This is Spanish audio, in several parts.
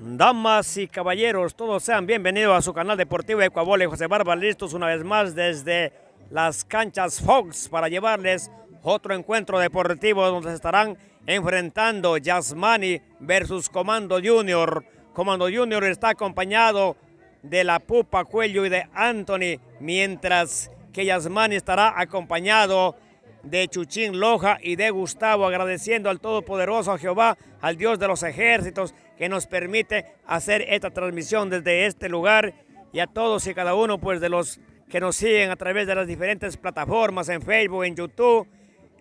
Damas y caballeros, todos sean bienvenidos a su canal deportivo Ecuabole. José Barba, listos una vez más desde las canchas Fox para llevarles otro encuentro deportivo donde se estarán enfrentando Yasmani versus Comando Junior. Comando Junior está acompañado de la Pupa Cuello y de Anthony, mientras que Yasmani estará acompañado de de Chuchín Loja y de Gustavo, agradeciendo al Todopoderoso a Jehová, al Dios de los ejércitos, que nos permite hacer esta transmisión desde este lugar y a todos y cada uno pues de los que nos siguen a través de las diferentes plataformas en Facebook, en YouTube,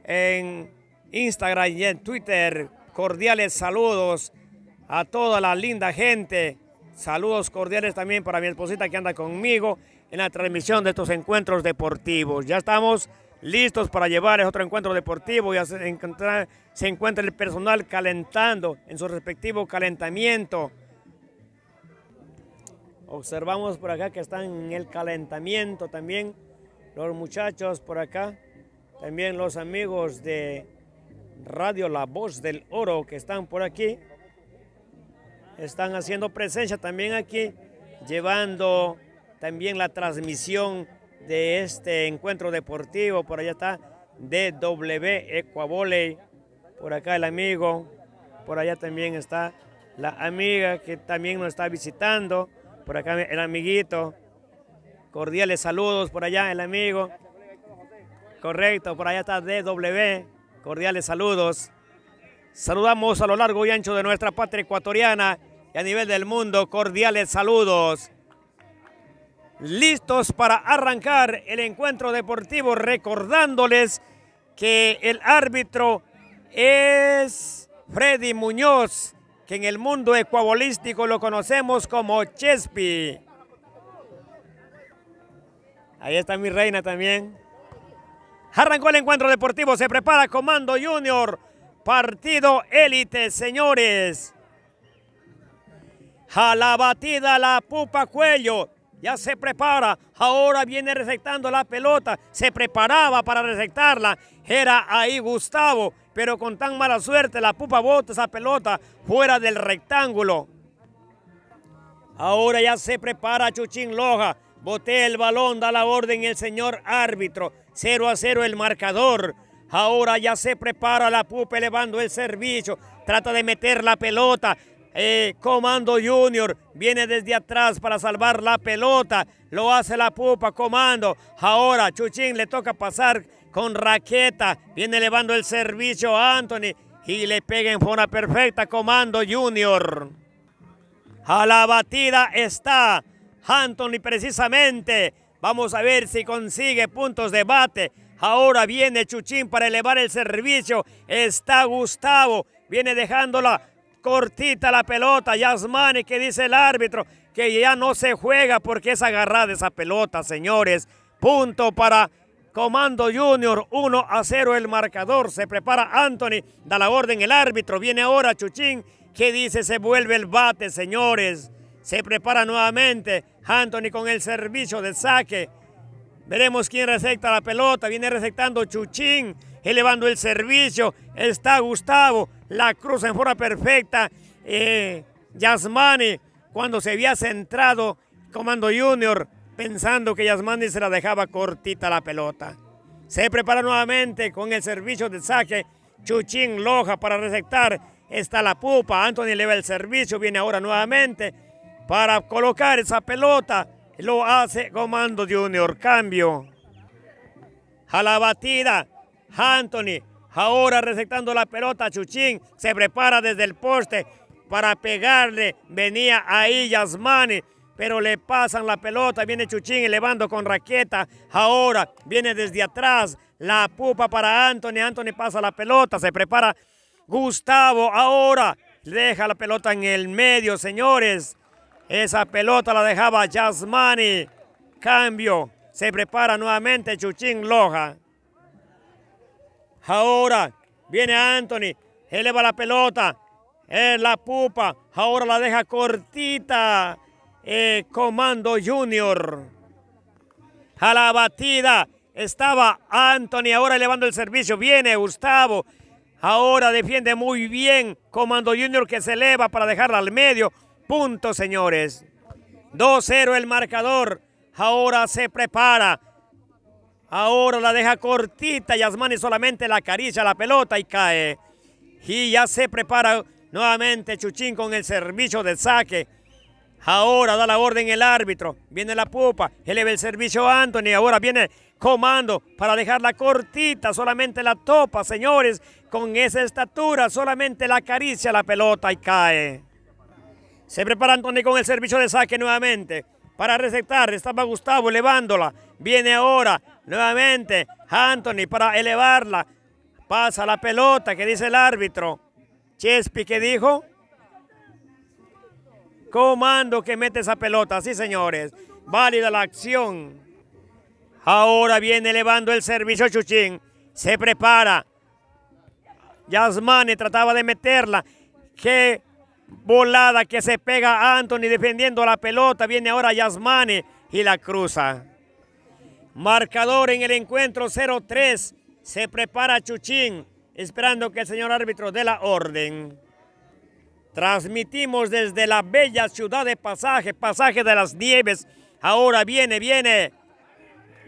en Instagram y en Twitter. Cordiales saludos a toda la linda gente. Saludos cordiales también para mi esposita que anda conmigo en la transmisión de estos encuentros deportivos. Ya estamos listos para llevar otro encuentro deportivo. y se encuentra, se encuentra el personal calentando en su respectivo calentamiento. Observamos por acá que están en el calentamiento también los muchachos por acá. También los amigos de Radio La Voz del Oro que están por aquí. Están haciendo presencia también aquí, llevando también la transmisión de este encuentro deportivo. Por allá está DW Ecuavoley, por acá el amigo, por allá también está la amiga que también nos está visitando, por acá el amiguito. Cordiales saludos por allá el amigo. Correcto, por allá está DW. Cordiales saludos. Saludamos a lo largo y ancho de nuestra patria ecuatoriana y a nivel del mundo. Cordiales saludos listos para arrancar el encuentro deportivo, recordándoles que el árbitro es Freddy Muñoz, que en el mundo ecuabolístico lo conocemos como Chespi. Ahí está mi reina también. Arrancó el encuentro deportivo, se prepara Comando Junior, partido élite, señores. A la batida, la pupa cuello, ya se prepara, ahora viene receptando la pelota, se preparaba para receptarla, era ahí Gustavo, pero con tan mala suerte la pupa bota esa pelota fuera del rectángulo. Ahora ya se prepara Chuchín Loja, botea el balón, da la orden el señor árbitro, 0 a 0 el marcador. Ahora ya se prepara la pupa elevando el servicio, trata de meter la pelota, eh, Comando Junior viene desde atrás para salvar la pelota. Lo hace la pupa, Comando. Ahora Chuchín le toca pasar con raqueta. Viene elevando el servicio a Anthony y le pega en forma perfecta, Comando Junior. A la batida está Anthony precisamente. Vamos a ver si consigue puntos de bate. Ahora viene Chuchín para elevar el servicio. Está Gustavo. Viene dejándola cortita la pelota. Yasmani que dice el árbitro que ya no se juega porque es agarrada esa pelota, señores. Punto para Comando Junior, 1 a 0 el marcador. Se prepara Anthony, da la orden el árbitro. Viene ahora Chuchín, que dice se vuelve el bate, señores. Se prepara nuevamente Anthony con el servicio de saque. Veremos quién recepta la pelota. Viene receptando Chuchín elevando el servicio. Está Gustavo, la cruz en forma perfecta. Eh, Yasmani, cuando se había centrado, Comando Junior, pensando que Yasmani se la dejaba cortita la pelota. Se prepara nuevamente con el servicio de saque. Chuchín Loja para receptar. Está la pupa. Anthony eleva el servicio. Viene ahora nuevamente para colocar esa pelota. Lo hace Comando Junior. Cambio. A la batida. Anthony, ahora receptando la pelota, Chuchín se prepara desde el poste para pegarle. Venía ahí Yasmani, pero le pasan la pelota. Viene Chuchín elevando con raqueta. Ahora viene desde atrás la pupa para Anthony. Anthony pasa la pelota, se prepara Gustavo. Ahora deja la pelota en el medio, señores. Esa pelota la dejaba Yasmani. Cambio. Se prepara nuevamente Chuchín Loja. Ahora viene Anthony, eleva la pelota, es la pupa, ahora la deja cortita. Eh, Comando Junior. A la batida estaba Anthony, ahora elevando el servicio. Viene Gustavo, ahora defiende muy bien Comando Junior que se eleva para dejarla al medio. Punto, señores. 2-0 el marcador. Ahora se prepara Ahora la deja cortita. Yasmani solamente la acaricia la pelota y cae. Y ya se prepara nuevamente Chuchín con el servicio de saque. Ahora da la orden el árbitro. Viene la pupa. Eleva el servicio Anthony. Ahora viene comando para dejarla cortita. Solamente la topa, señores. Con esa estatura solamente la acaricia la pelota y cae. Se prepara Anthony con el servicio de saque nuevamente. Para recetar estaba Gustavo elevándola. Viene ahora nuevamente Anthony para elevarla. Pasa la pelota que dice el árbitro. Chespi que dijo. Comando que mete esa pelota. Sí, señores. Válida la acción. Ahora viene elevando el servicio Chuchín. Se prepara. Yasmani trataba de meterla. Qué volada que se pega Anthony defendiendo la pelota. Viene ahora Yasmani y la cruza. Marcador en el encuentro 0-3. Se prepara Chuchín, esperando que el señor árbitro dé la orden. Transmitimos desde la bella ciudad de Pasaje, Pasaje de las Nieves. Ahora viene, viene.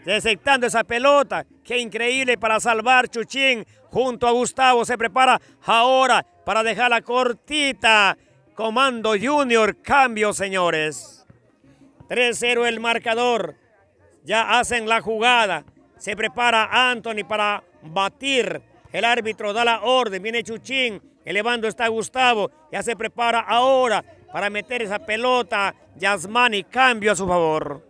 detectando esa pelota. Qué increíble para salvar Chuchín. Junto a Gustavo se prepara ahora para dejar la cortita. Comando Junior, cambio señores. 3-0 el marcador ya hacen la jugada. Se prepara Anthony para batir. El árbitro da la orden. Viene Chuchín. Elevando está Gustavo. Ya se prepara ahora para meter esa pelota. Yasmani, cambio a su favor.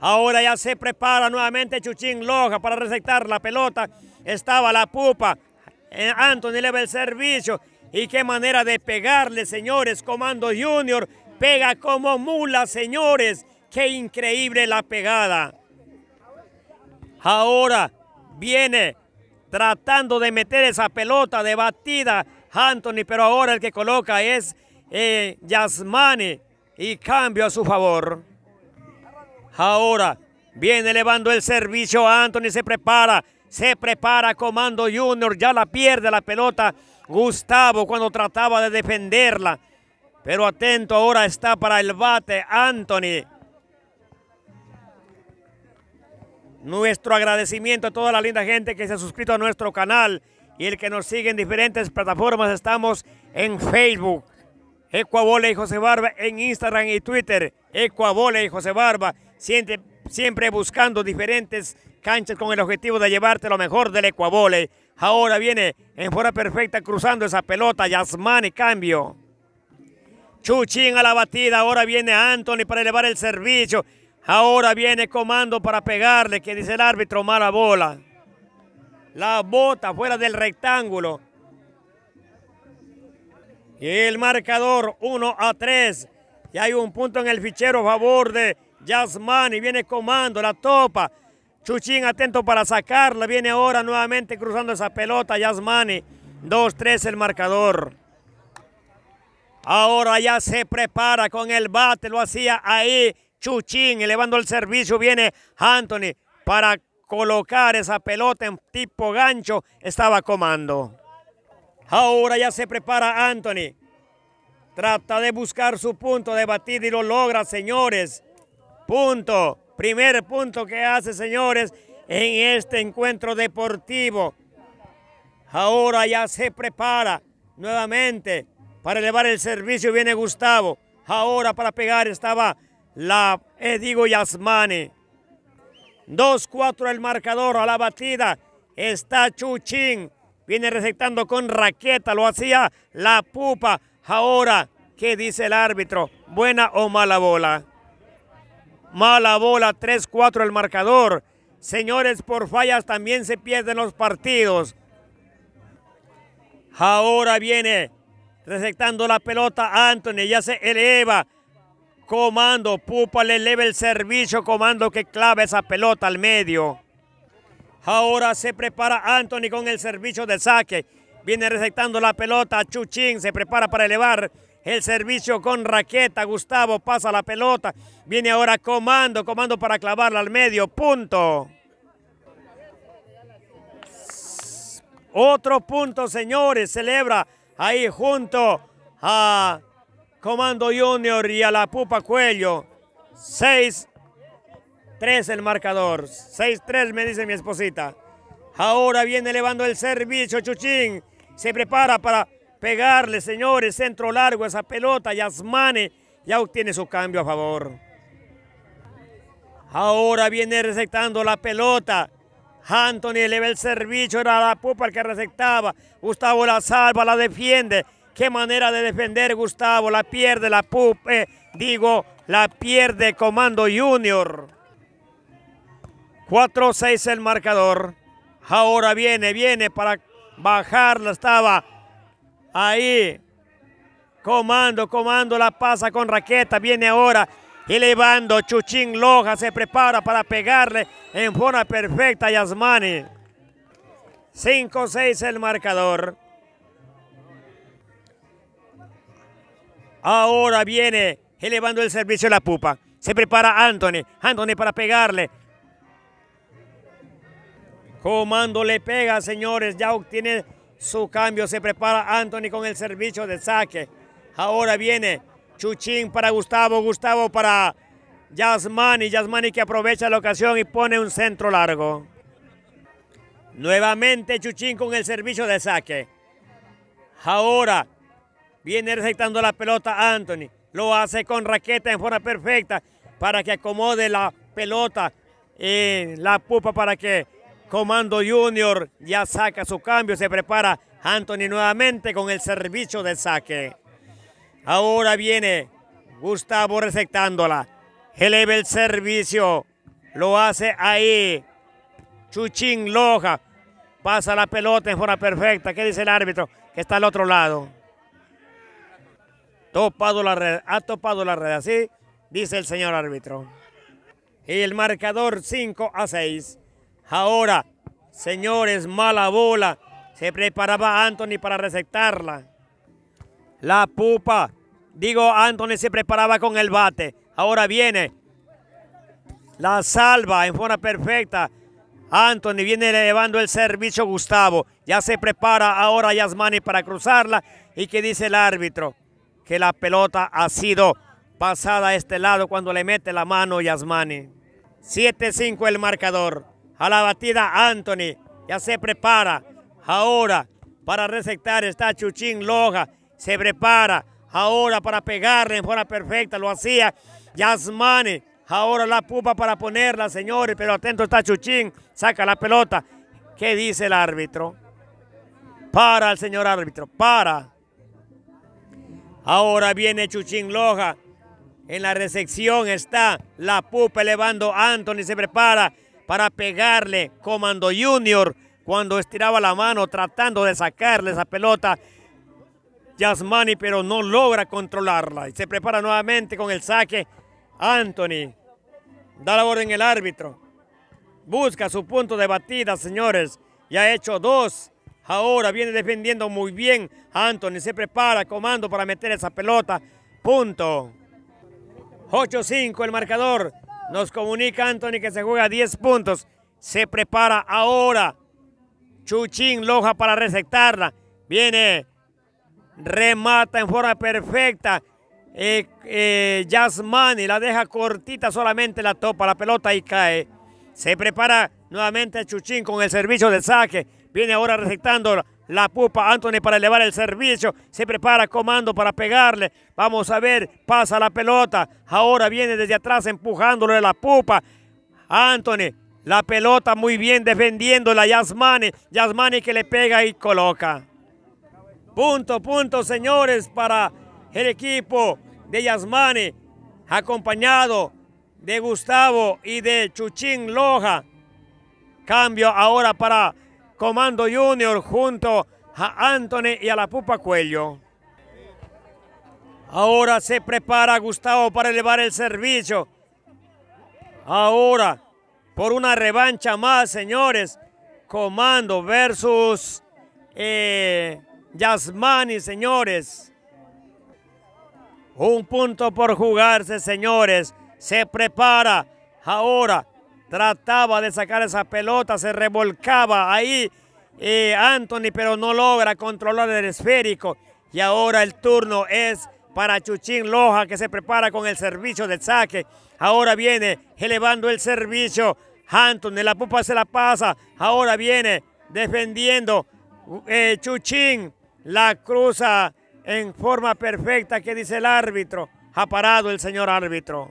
Ahora ya se prepara nuevamente Chuchín Loja para receptar la pelota. Estaba la pupa. Eh, Anthony le el servicio. Y qué manera de pegarle, señores. Comando Junior pega como mula, señores. Qué increíble la pegada. Ahora viene tratando de meter esa pelota de batida Anthony, pero ahora el que coloca es eh, Yasmani y cambio a su favor. Ahora viene elevando el servicio, Anthony se prepara, se prepara Comando Junior, ya la pierde la pelota Gustavo cuando trataba de defenderla. Pero atento ahora está para el bate Anthony. Nuestro agradecimiento a toda la linda gente que se ha suscrito a nuestro canal y el que nos sigue en diferentes plataformas. Estamos en Facebook, Ecuabole y José Barba, en Instagram y Twitter, Ecuabole y José Barba. Siempre, siempre buscando diferentes canchas con el objetivo de llevarte lo mejor del Ecuabole. Ahora viene en fuera perfecta cruzando esa pelota, Yasmani, cambio. Chuchín a la batida, ahora viene Anthony para elevar el servicio. Ahora viene comando para pegarle, que dice el árbitro, mala bola. La bota fuera del rectángulo. Y el marcador 1 a 3. Y hay un punto en el fichero a favor de Yasmani. Viene comando, la topa. Chuchín atento para sacarla. Viene ahora nuevamente cruzando esa pelota Yasmani. 2-3 el marcador. Ahora ya se prepara con el bate. Lo hacía ahí Chuchín elevando el servicio. Viene Anthony para colocar esa pelota en tipo gancho. Estaba comando. Ahora ya se prepara Anthony. Trata de buscar su punto de batida y lo logra, señores. Punto. Primer punto que hace, señores, en este encuentro deportivo. Ahora ya se prepara nuevamente para elevar el servicio. Viene Gustavo. Ahora para pegar estaba la Edigo Yasmani. 2-4 el marcador a la batida. Está Chuchín. Viene receptando con raqueta. Lo hacía la pupa. Ahora, ¿qué dice el árbitro? ¿Buena o mala bola? Mala bola, 3-4 el marcador. Señores, por fallas también se pierden los partidos. Ahora viene receptando la pelota Anthony. Ya se eleva. Comando, Pupa le eleva el servicio, Comando que clava esa pelota al medio. Ahora se prepara Anthony con el servicio de saque. Viene receptando la pelota, Chuchín se prepara para elevar el servicio con raqueta. Gustavo pasa la pelota. Viene ahora comando, comando para clavarla al medio. Punto. Otro punto, señores. Celebra ahí junto a Comando Junior y a la Pupa Cuello. 6-3 el marcador. 6-3 me dice mi esposita. Ahora viene elevando el servicio Chuchín. Se prepara para pegarle, señores. Centro largo esa pelota. Yasmane ya obtiene su cambio a favor. Ahora viene receptando la pelota. Anthony eleva el servicio. Era la Pupa el que receptaba. Gustavo la salva, la defiende. Qué manera de defender Gustavo. La pierde la pupe, eh, digo, la pierde Comando Junior. 4-6 el marcador. Ahora viene, viene para bajarla, estaba. Ahí. Comando, comando, la pasa con raqueta. Viene ahora elevando. Chuchín Loja se prepara para pegarle en forma perfecta a Yasmani. 5-6 el marcador. Ahora viene elevando el servicio de la pupa. Se prepara Anthony. Anthony para pegarle. Comando le pega, señores. Ya obtiene su cambio. Se prepara Anthony con el servicio de saque. Ahora viene Chuchín para Gustavo. Gustavo para Yasmani. Yasmani que aprovecha la ocasión y pone un centro largo. Nuevamente Chuchín con el servicio de saque. Ahora Viene receptando la pelota Anthony. Lo hace con raqueta en forma perfecta para que acomode la pelota en eh, la pupa para que Comando Junior ya saca su cambio. Se prepara Anthony nuevamente con el servicio de saque. Ahora viene Gustavo receptándola. Eleva el servicio. Lo hace ahí. Chuchín Loja. Pasa la pelota en forma perfecta. ¿Qué dice el árbitro? Que está al otro lado topado la red, ha topado la red, así dice el señor árbitro. Y el marcador 5 a 6. Ahora, señores, mala bola. Se preparaba Anthony para receptarla. La pupa. Digo, Anthony se preparaba con el bate. Ahora viene. La salva en forma perfecta. Anthony viene elevando el servicio Gustavo. Ya se prepara ahora Yasmani para cruzarla. ¿Y qué dice el árbitro? que la pelota ha sido pasada a este lado cuando le mete la mano Yasmani. 7-5 el marcador. A la batida Anthony. Ya se prepara ahora para receptar. Está Chuchín Loja. Se prepara ahora para pegarle en forma perfecta. Lo hacía Yasmani. Ahora la pupa para ponerla, señores. Pero atento está Chuchín. Saca la pelota. ¿Qué dice el árbitro? Para el señor árbitro. Para. Ahora viene Chuchín Loja. En la recepción está la pupa elevando Anthony. Se prepara para pegarle Comando Junior cuando estiraba la mano tratando de sacarle esa pelota. Yasmani pero no logra controlarla. Y se prepara nuevamente con el saque. Anthony da la orden el árbitro. Busca su punto de batida, señores. Y ha hecho dos Ahora viene defendiendo muy bien. Anthony se prepara, comando para meter esa pelota. Punto. 8-5 el marcador. Nos comunica Anthony que se juega 10 puntos. Se prepara ahora. Chuchín Loja para receptarla. Viene. Remata en forma perfecta. Eh, eh, Yasmani la deja cortita, solamente la topa la pelota y cae. Se prepara nuevamente Chuchín con el servicio de saque. Viene ahora recetando la pupa Anthony para elevar el servicio. Se prepara Comando para pegarle. Vamos a ver, pasa la pelota. Ahora viene desde atrás empujándolo de la pupa. Anthony, la pelota muy bien defendiéndola. Yasmani, Yasmani que le pega y coloca. Punto, punto, señores, para el equipo de Yasmani, acompañado de Gustavo y de Chuchín Loja. Cambio ahora para Comando Junior junto a Anthony y a la Pupa Cuello. Ahora se prepara Gustavo para elevar el servicio. Ahora, por una revancha más, señores. Comando versus eh, Yasmani, señores. Un punto por jugarse, señores. Se prepara ahora Trataba de sacar esa pelota, se revolcaba ahí eh, Anthony, pero no logra controlar el esférico. Y ahora el turno es para Chuchín Loja, que se prepara con el servicio del saque. Ahora viene elevando el servicio. Anthony, la pupa se la pasa. Ahora viene defendiendo eh, Chuchín. La cruza en forma perfecta que dice el árbitro. Ha parado el señor árbitro.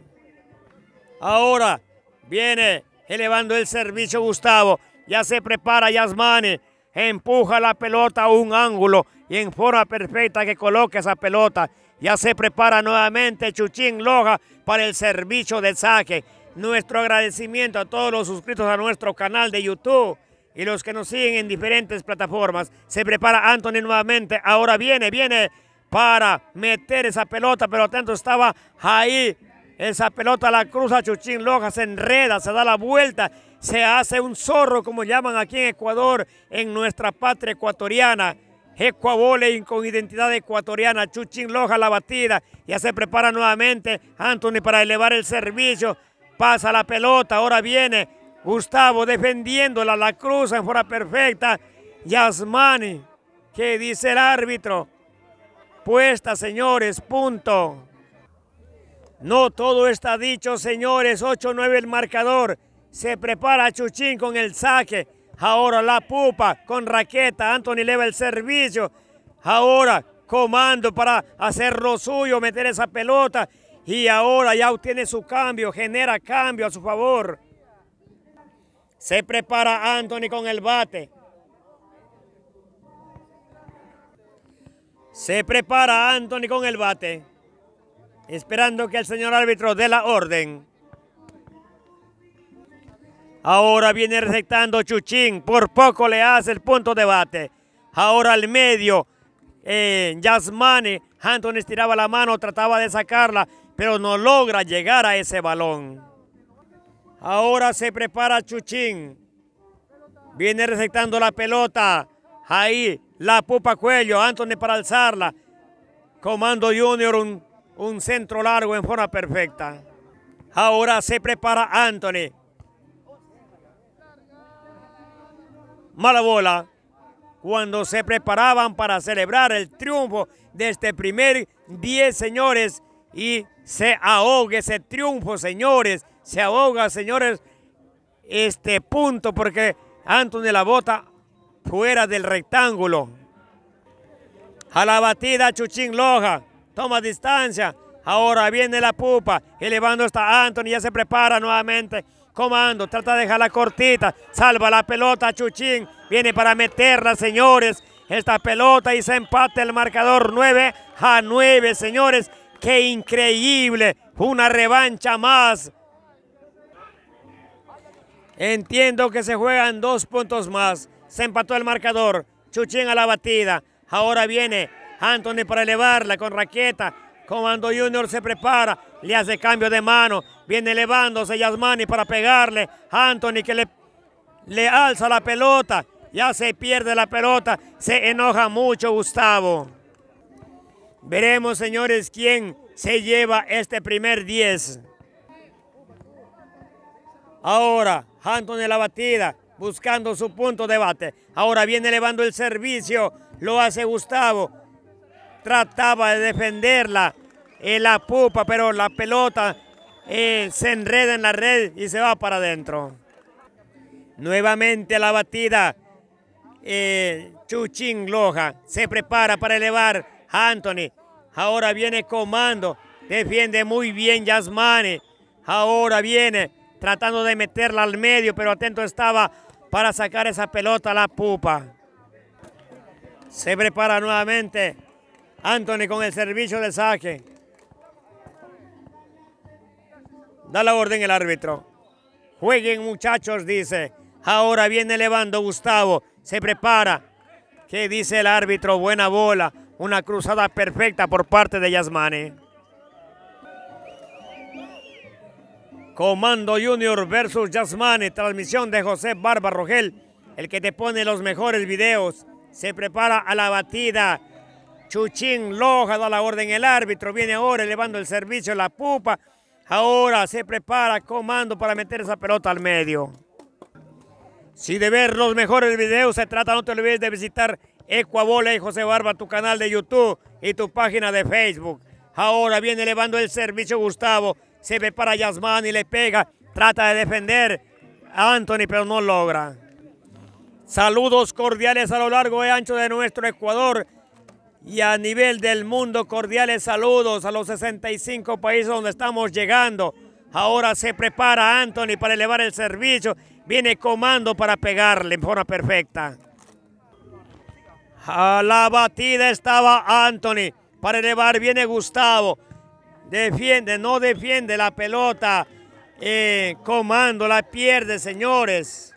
Ahora Viene elevando el servicio Gustavo. Ya se prepara Yasmani. Empuja la pelota a un ángulo y en forma perfecta que coloca esa pelota. Ya se prepara nuevamente Chuchín Loja para el servicio de saque. Nuestro agradecimiento a todos los suscritos a nuestro canal de YouTube y los que nos siguen en diferentes plataformas. Se prepara Anthony nuevamente. Ahora viene, viene para meter esa pelota, pero tanto estaba ahí esa pelota la cruza Chuchín Loja, se enreda, se da la vuelta, se hace un zorro, como llaman aquí en Ecuador, en nuestra patria ecuatoriana. Ecuavole con identidad ecuatoriana, Chuchín Loja la batida, ya se prepara nuevamente Anthony para elevar el servicio, pasa la pelota, ahora viene Gustavo defendiéndola, la cruza en fuera perfecta, Yasmani, que dice el árbitro, puesta señores, punto. No todo está dicho, señores. 8-9 el marcador. Se prepara Chuchín con el saque. Ahora la pupa con raqueta. Anthony leva el servicio. Ahora comando para hacer lo suyo, meter esa pelota. Y ahora ya obtiene su cambio, genera cambio a su favor. Se prepara Anthony con el bate. Se prepara Anthony con el bate esperando que el señor árbitro dé la orden. Ahora viene receptando Chuchín, por poco le hace el punto de bate. Ahora al medio, eh, Yasmane, Anthony estiraba la mano, trataba de sacarla, pero no logra llegar a ese balón. Ahora se prepara Chuchín. Viene receptando la pelota. Ahí, la pupa cuello, Anthony para alzarla. Comando Junior, un un centro largo en forma perfecta. Ahora se prepara Anthony. Mala bola. Cuando se preparaban para celebrar el triunfo de este primer 10, señores. Y se ahoga ese triunfo, señores. Se ahoga, señores, este punto porque Anthony la bota fuera del rectángulo. A la batida Chuchín Loja toma distancia. Ahora viene la pupa, elevando hasta Anthony, ya se prepara nuevamente. Comando, trata de dejar la cortita, salva la pelota Chuchín, viene para meterla, señores. Esta pelota y se empata el marcador 9 a 9, señores. ¡Qué increíble! Una revancha más. Entiendo que se juegan dos puntos más. Se empató el marcador. Chuchín a la batida. Ahora viene Anthony para elevarla con raqueta. Comando Junior se prepara, le hace cambio de mano. Viene elevándose Yasmani para pegarle. Anthony que le, le alza la pelota. Ya se pierde la pelota. Se enoja mucho Gustavo. Veremos, señores, quién se lleva este primer 10. Ahora, Anthony la batida, buscando su punto de bate. Ahora viene elevando el servicio, lo hace Gustavo trataba de defenderla en la pupa, pero la pelota eh, se enreda en la red y se va para adentro. Nuevamente la batida. Eh, Chuchín Loja se prepara para elevar a Anthony. Ahora viene Comando. Defiende muy bien Yasmani. Ahora viene tratando de meterla al medio, pero atento estaba para sacar esa pelota a la pupa. Se prepara nuevamente Anthony con el servicio de saque. Da la orden el árbitro. Jueguen muchachos, dice. Ahora viene elevando Gustavo. Se prepara. ¿Qué dice el árbitro? Buena bola. Una cruzada perfecta por parte de Yasmani. Comando Junior versus Yasmani. Transmisión de José Barba Rogel. El que te pone los mejores videos. Se prepara a la batida. Chuchín Loja da la orden el árbitro, viene ahora elevando el servicio la pupa. Ahora se prepara comando para meter esa pelota al medio. Si de ver los mejores videos se trata, no te olvides de visitar Ecuabola y José Barba, tu canal de YouTube y tu página de Facebook. Ahora viene elevando el servicio Gustavo. Se prepara Yasmán y le pega. Trata de defender a Anthony, pero no logra. Saludos cordiales a lo largo y ancho de nuestro Ecuador y a nivel del mundo cordiales saludos a los 65 países donde estamos llegando. Ahora se prepara Anthony para elevar el servicio. Viene comando para pegarle en forma perfecta. A la batida estaba Anthony. Para elevar viene Gustavo. Defiende, no defiende la pelota. Eh, comando, la pierde, señores.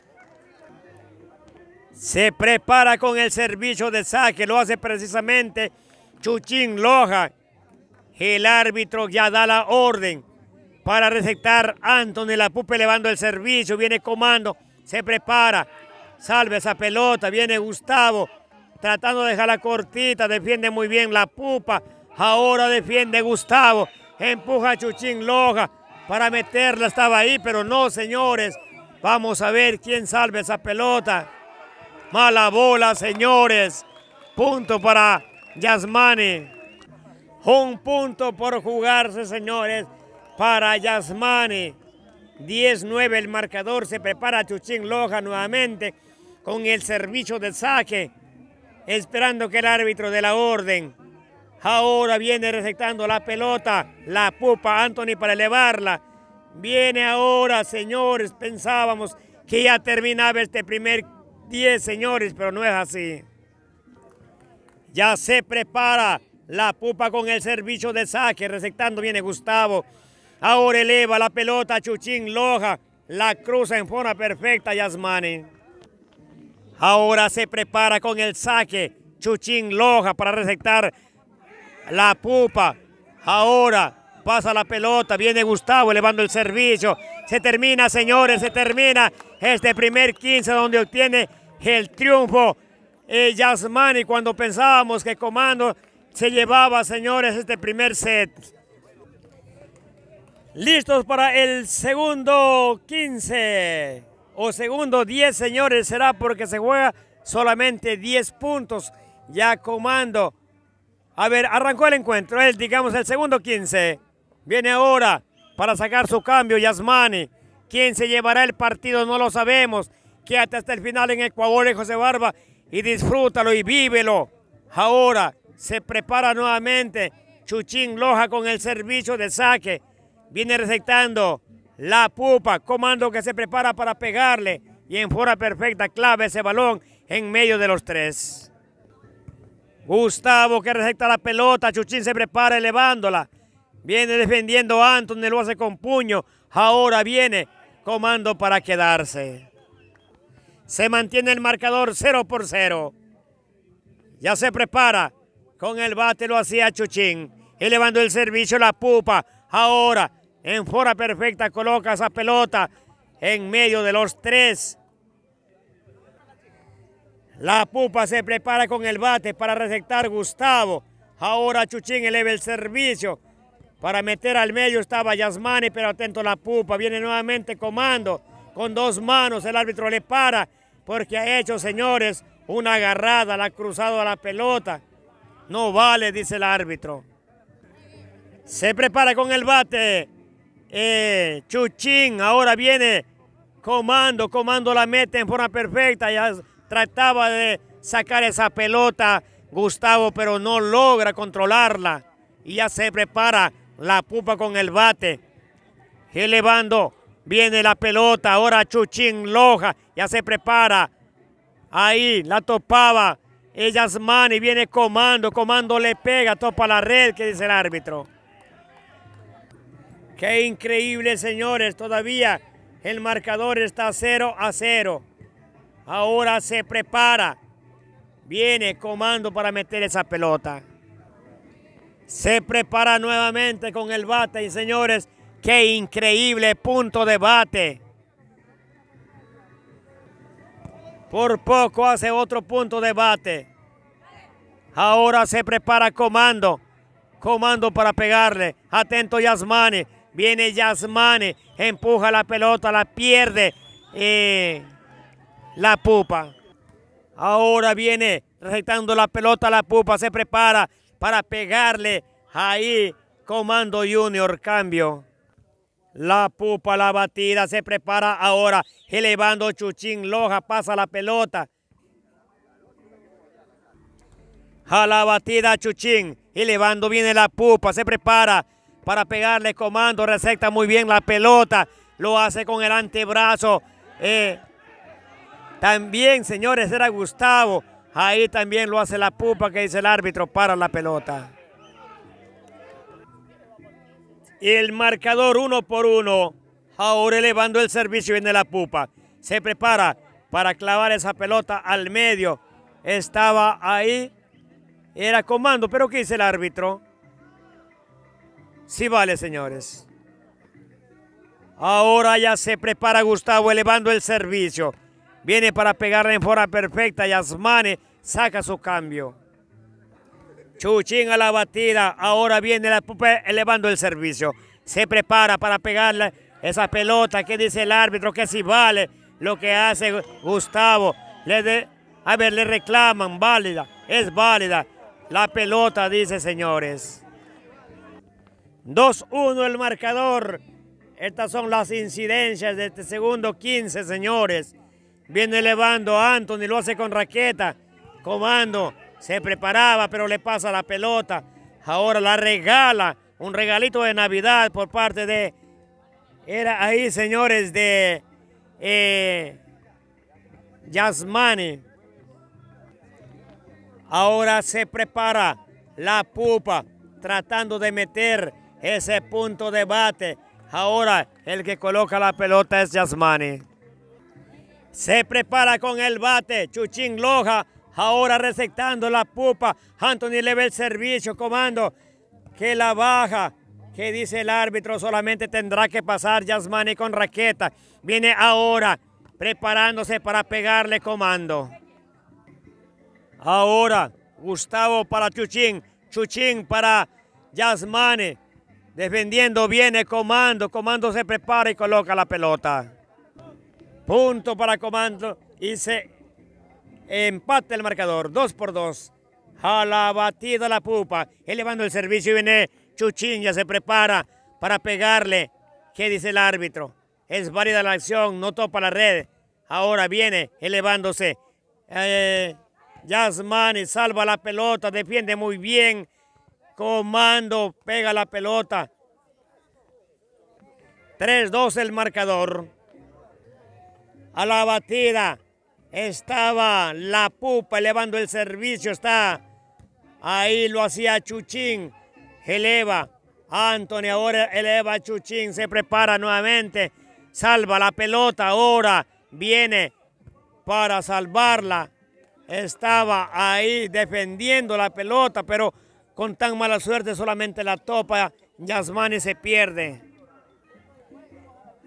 Se prepara con el servicio de saque, lo hace precisamente Chuchín Loja. El árbitro ya da la orden para receptar la pupa elevando el servicio, viene comando, se prepara, salve esa pelota, viene Gustavo tratando de dejarla cortita, defiende muy bien la pupa, ahora defiende Gustavo, empuja a Chuchín Loja para meterla, estaba ahí, pero no señores, vamos a ver quién salve esa pelota. Mala bola, señores. Punto para Yasmani. Un punto por jugarse, señores, para Yasmani. nueve, el marcador. Se prepara Chuchín Loja nuevamente con el servicio de saque. Esperando que el árbitro de la orden. Ahora viene recetando la pelota. La pupa Anthony para elevarla. Viene ahora, señores. Pensábamos que ya terminaba este primer 10 señores, pero no es así. Ya se prepara la pupa con el servicio de saque, receptando viene Gustavo. Ahora eleva la pelota Chuchín Loja, la cruza en forma perfecta Yasmani. Ahora se prepara con el saque Chuchín Loja para receptar la pupa. Ahora pasa la pelota, viene Gustavo elevando el servicio. Se termina, señores, se termina este primer 15 donde obtiene el triunfo. de eh, Yasmani, cuando pensábamos que Comando se llevaba, señores, este primer set. Listos para el segundo 15 o segundo 10, señores, será porque se juega solamente 10 puntos. Ya Comando. A ver, arrancó el encuentro, el, digamos, el segundo 15. Viene ahora para sacar su cambio Yasmani. ¿Quién se llevará el partido? No lo sabemos. Quédate hasta el final en Ecuador, eh, José Barba, y disfrútalo y vívelo. Ahora se prepara nuevamente Chuchín Loja con el servicio de saque. Viene receptando la pupa, comando que se prepara para pegarle y en fuera perfecta clave ese balón en medio de los tres. Gustavo que recepta la pelota, Chuchín se prepara elevándola. Viene defendiendo a Anthony, lo hace con puño. Ahora viene comando para quedarse. Se mantiene el marcador 0 por 0. Ya se prepara. Con el bate lo hacía Chuchín. Elevando el servicio la pupa. Ahora en fora perfecta coloca esa pelota en medio de los tres. La pupa se prepara con el bate para receptar Gustavo. Ahora Chuchín eleva el servicio para meter al medio. Estaba Yasmani, pero atento la pupa. Viene nuevamente comando con dos manos. El árbitro le para porque ha hecho, señores, una agarrada, la ha cruzado a la pelota. No vale, dice el árbitro. Se prepara con el bate. Eh, Chuchín ahora viene comando, comando la mete en forma perfecta. Ya trataba de sacar esa pelota Gustavo, pero no logra controlarla. Y ya se prepara la pupa con el bate. Elevando Viene la pelota, ahora Chuchín Loja, ya se prepara. Ahí la topaba ellas y viene Comando, Comando le pega, topa la red, que dice el árbitro. Qué increíble, señores, todavía el marcador está 0 a 0. Ahora se prepara. Viene Comando para meter esa pelota. Se prepara nuevamente con el bate y señores, Qué increíble punto de bate. Por poco hace otro punto de bate. Ahora se prepara Comando. Comando para pegarle. Atento Yasmane. Viene Yasmane. Empuja la pelota, la pierde. Eh, la pupa. Ahora viene recetando la pelota la pupa. Se prepara para pegarle ahí. Comando Junior. Cambio. La pupa, la batida, se prepara ahora, elevando Chuchín, Loja, pasa la pelota. A la batida Chuchín, elevando viene la pupa, se prepara para pegarle comando, recepta muy bien la pelota, lo hace con el antebrazo. Eh, también, señores, era Gustavo, ahí también lo hace la pupa que dice el árbitro para la pelota el marcador uno por uno. Ahora elevando el servicio viene la pupa. Se prepara para clavar esa pelota al medio. Estaba ahí. Era comando, pero ¿qué dice el árbitro? Sí vale, señores. Ahora ya se prepara Gustavo elevando el servicio. Viene para pegarla en forma perfecta. Yasmane saca su cambio. Chuchín a la batida. Ahora viene la pupa elevando el servicio. Se prepara para pegarle esa pelota ¿Qué dice el árbitro que si vale lo que hace Gustavo. Le de, a ver, le reclaman, válida, es válida. La pelota dice, señores. 2-1 el marcador. Estas son las incidencias de este segundo 15, señores. Viene elevando Anthony, lo hace con raqueta. Comando se preparaba, pero le pasa la pelota. Ahora la regala. Un regalito de Navidad por parte de... Era ahí, señores, de... Eh, Yasmani. Ahora se prepara la pupa tratando de meter ese punto de bate. Ahora el que coloca la pelota es Yasmani. Se prepara con el bate. Chuchín Loja Ahora receptando la pupa. Anthony le ve el servicio, comando. Que la baja. Que dice el árbitro, solamente tendrá que pasar Yasmani con raqueta. Viene ahora preparándose para pegarle comando. Ahora Gustavo para Chuchín. Chuchín para Yasmani. Defendiendo viene Comando. Comando se prepara y coloca la pelota. Punto para Comando. Y se Empate el marcador, 2 por 2. la batida la pupa, elevando el servicio y viene Chuchín, ya se prepara para pegarle. ¿Qué dice el árbitro? Es válida la acción, no topa la red. Ahora viene elevándose. Eh, Yasmani salva la pelota, defiende muy bien. Comando, pega la pelota. 3-2 el marcador. A la batida. Estaba la pupa elevando el servicio, está. Ahí lo hacía Chuchín, eleva. Anthony ahora eleva a Chuchín, se prepara nuevamente, salva la pelota, ahora viene para salvarla. Estaba ahí defendiendo la pelota, pero con tan mala suerte solamente la topa Yasmani se pierde.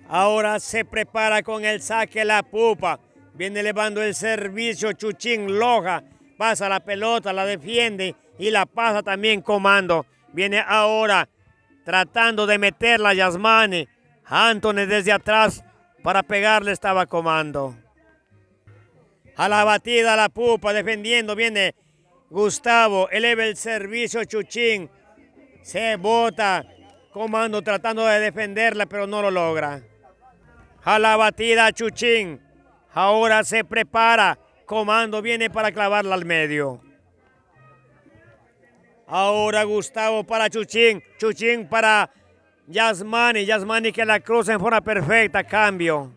Ahora se prepara con el saque la pupa. Viene elevando el servicio Chuchín Loja. Pasa la pelota, la defiende y la pasa también comando. Viene ahora tratando de meterla Yasmani. Anthony desde atrás para pegarle estaba comando. A la batida la pupa defendiendo viene Gustavo. Eleva el servicio Chuchín. Se bota. Comando tratando de defenderla pero no lo logra. A la batida Chuchín. Ahora se prepara. Comando viene para clavarla al medio. Ahora Gustavo para Chuchín. Chuchín para Yasmani. Yasmani que la cruza en forma perfecta. Cambio.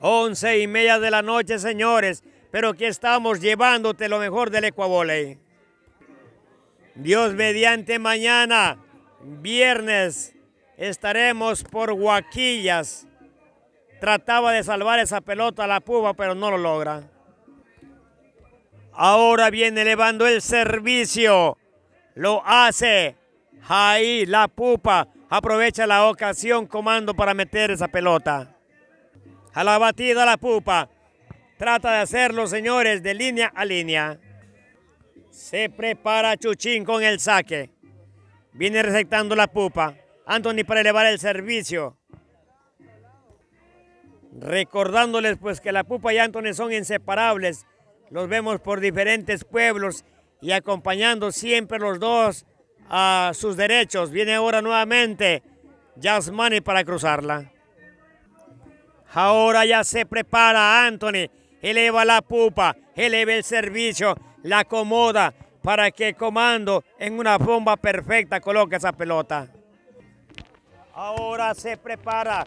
Once y media de la noche, señores. Pero que estamos llevándote lo mejor del Ecuavoley. Dios mediante mañana, viernes, estaremos por Guaquillas. Trataba de salvar esa pelota a la pupa, pero no lo logra. Ahora viene elevando el servicio. Lo hace Ahí la pupa. Aprovecha la ocasión, comando, para meter esa pelota. A la batida la pupa. Trata de hacerlo, señores, de línea a línea. Se prepara Chuchín con el saque. Viene receptando la pupa. Anthony para elevar el servicio recordándoles pues que la Pupa y Anthony son inseparables, los vemos por diferentes pueblos y acompañando siempre los dos a sus derechos. Viene ahora nuevamente Yasmani para cruzarla. Ahora ya se prepara Anthony, eleva la pupa, eleva el servicio, la acomoda para que Comando en una bomba perfecta coloque esa pelota. Ahora se prepara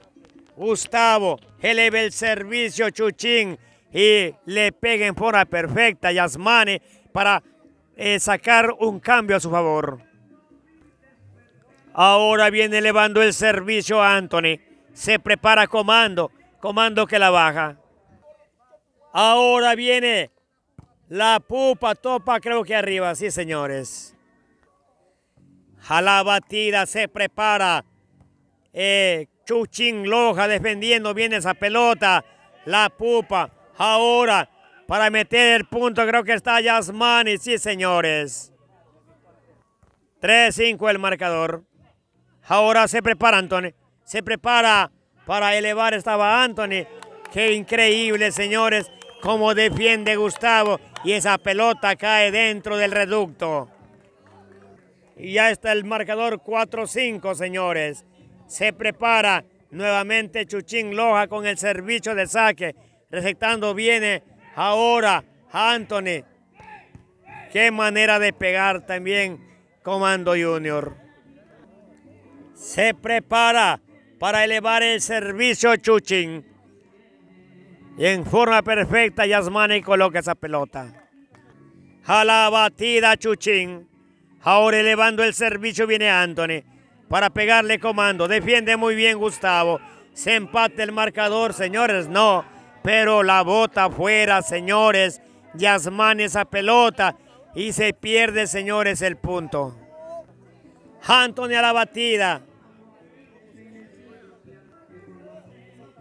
Gustavo eleve el servicio Chuchín y le pega en forma perfecta Yasmane, para eh, sacar un cambio a su favor. Ahora viene elevando el servicio Anthony. Se prepara Comando. Comando que la baja. Ahora viene la pupa, topa creo que arriba, sí señores. A la batida se prepara eh, Chuchín Loja defendiendo bien esa pelota. La pupa ahora para meter el punto. Creo que está Yasmani. Sí, señores. 3-5 el marcador. Ahora se prepara Anthony. Se prepara para elevar. Estaba Anthony. Qué increíble, señores. Cómo defiende Gustavo. Y esa pelota cae dentro del reducto. Y ya está el marcador 4-5, señores. Se prepara nuevamente Chuchín Loja con el servicio de saque. Receptando viene ahora Anthony. Qué manera de pegar también Comando Junior. Se prepara para elevar el servicio Chuchín. Y en forma perfecta Yasmani coloca esa pelota. A la batida Chuchín. Ahora elevando el servicio viene Anthony para pegarle comando. Defiende muy bien Gustavo. Se empate el marcador, señores, no. Pero la bota afuera, señores. Yasmán esa pelota. Y se pierde, señores, el punto. Anthony a la batida.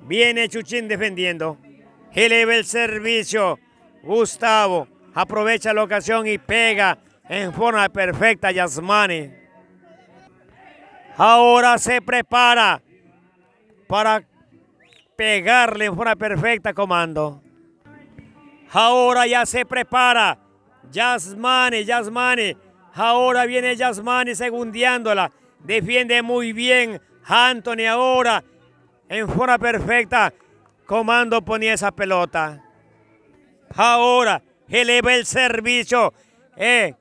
Viene Chuchín defendiendo. Eleva el servicio. Gustavo aprovecha la ocasión y pega en forma perfecta Yasmani. Ahora se prepara para pegarle en perfecta, comando. Ahora ya se prepara. Yasmani, Yasmani. Ahora viene Yasmani segundiándola. Defiende muy bien Anthony ahora. En fuera perfecta. Comando ponía esa pelota. Ahora eleva el servicio. Eh,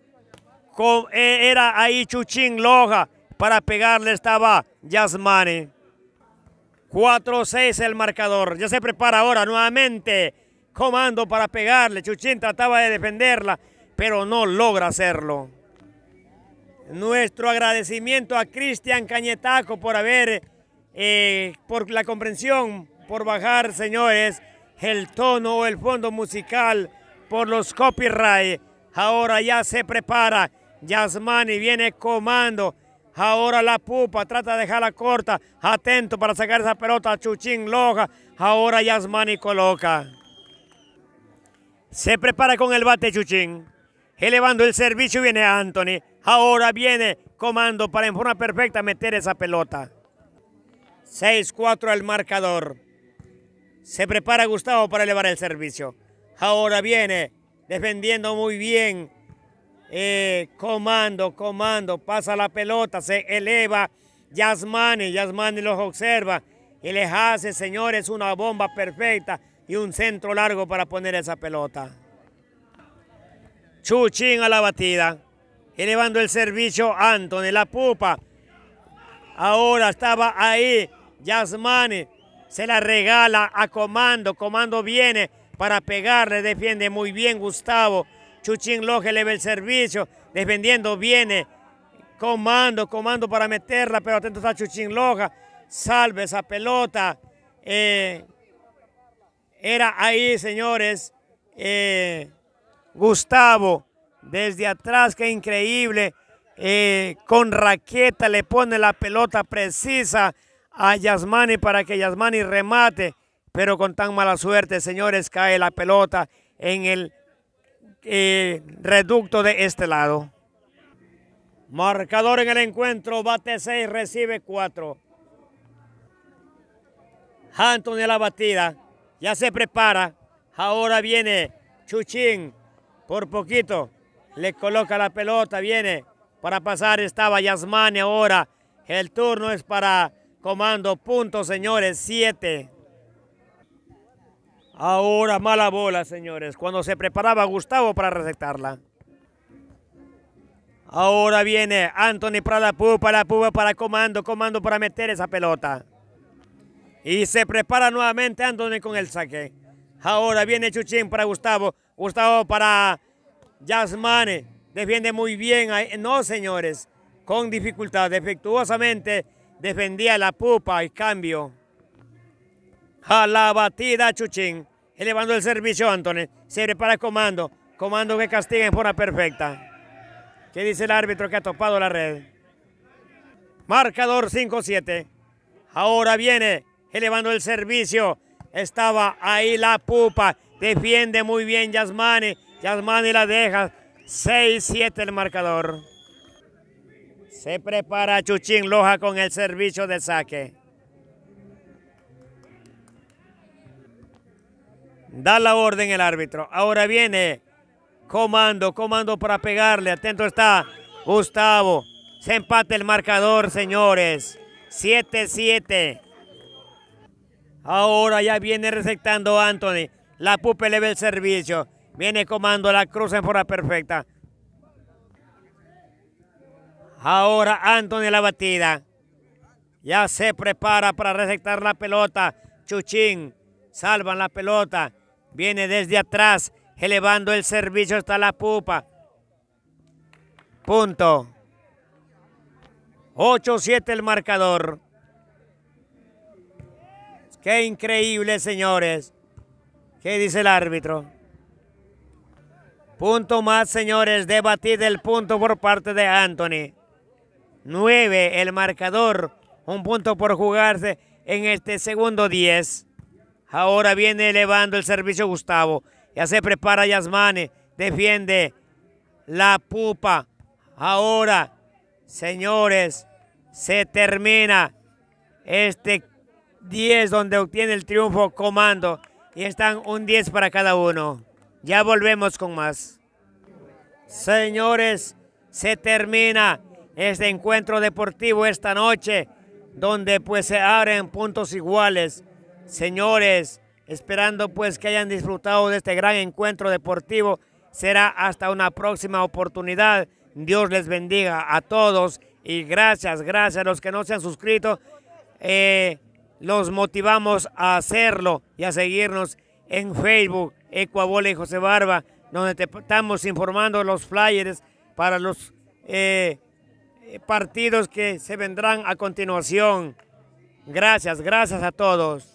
eh, era ahí Chuchín Loja para pegarle estaba Yasmani. 4-6 el marcador. Ya se prepara ahora nuevamente. Comando para pegarle. Chuchín trataba de defenderla, pero no logra hacerlo. Nuestro agradecimiento a Cristian Cañetaco por haber, eh, por la comprensión, por bajar, señores, el tono o el fondo musical por los copyright. Ahora ya se prepara. Yasmani viene comando Ahora la pupa trata de dejarla corta. Atento para sacar esa pelota. Chuchín loja. Ahora Yasmani coloca. Se prepara con el bate Chuchín. Elevando el servicio viene Anthony. Ahora viene comando para en forma perfecta meter esa pelota. 6-4 el marcador. Se prepara Gustavo para elevar el servicio. Ahora viene defendiendo muy bien eh, comando, comando, pasa la pelota, se eleva Yasmani, Yasmani los observa y les hace, señores, una bomba perfecta y un centro largo para poner esa pelota. Chuchín a la batida, elevando el servicio Anthony, la pupa. Ahora estaba ahí Yasmani, se la regala a Comando, Comando viene para pegarle, defiende muy bien Gustavo Chuchín Loja le ve el servicio, defendiendo, viene, comando, comando para meterla, pero atento está Chuchín Loja, salve esa pelota. Eh, era ahí, señores, eh, Gustavo, desde atrás, qué increíble, eh, con raqueta le pone la pelota precisa a Yasmani para que Yasmani remate, pero con tan mala suerte, señores, cae la pelota en el y reducto de este lado. Marcador en el encuentro, bate 6, recibe 4. Anthony a la batida, ya se prepara. Ahora viene Chuchín, por poquito. Le coloca la pelota, viene para pasar. Estaba Yasmani ahora. El turno es para comando. Punto, señores, 7. Ahora mala bola, señores, cuando se preparaba Gustavo para receptarla. Ahora viene Anthony para la pupa, la pupa para comando, comando para meter esa pelota. Y se prepara nuevamente Anthony con el saque. Ahora viene Chuchín para Gustavo, Gustavo para Yasmane. Defiende muy bien, no señores, con dificultad, defectuosamente defendía la pupa y cambio a la batida Chuchín, elevando el servicio Anthony, se prepara el comando, comando que castiga en forma perfecta. ¿Qué dice el árbitro que ha topado la red? Marcador 5-7. Ahora viene elevando el servicio. Estaba ahí la pupa. Defiende muy bien Yasmani. Yasmani la deja. 6-7 el marcador. Se prepara Chuchín Loja con el servicio de saque. Da la orden el árbitro. Ahora viene comando, comando para pegarle. Atento está Gustavo. Se empata el marcador, señores. 7-7. Ahora ya viene receptando Anthony. La Pupe le ve el servicio. Viene comando, la cruz en forma perfecta. Ahora Anthony la batida. Ya se prepara para receptar la pelota. Chuchín salvan la pelota. Viene desde atrás, elevando el servicio hasta la pupa. Punto. 8-7 el marcador. Qué increíble, señores. ¿Qué dice el árbitro? Punto más, señores. debatir el punto por parte de Anthony. 9 el marcador. Un punto por jugarse en este segundo 10. Ahora viene elevando el servicio Gustavo. Ya se prepara Yasmane. Defiende la pupa. Ahora, señores, se termina este 10 donde obtiene el triunfo comando. Y están un 10 para cada uno. Ya volvemos con más. Señores, se termina este encuentro deportivo esta noche, donde pues se abren puntos iguales. Señores, esperando pues que hayan disfrutado de este gran encuentro deportivo. Será hasta una próxima oportunidad. Dios les bendiga a todos y gracias, gracias a los que no se han suscrito. Eh, los motivamos a hacerlo y a seguirnos en Facebook, Ecuabola y José Barba, donde te estamos informando los flyers para los eh, partidos que se vendrán a continuación. Gracias, gracias a todos.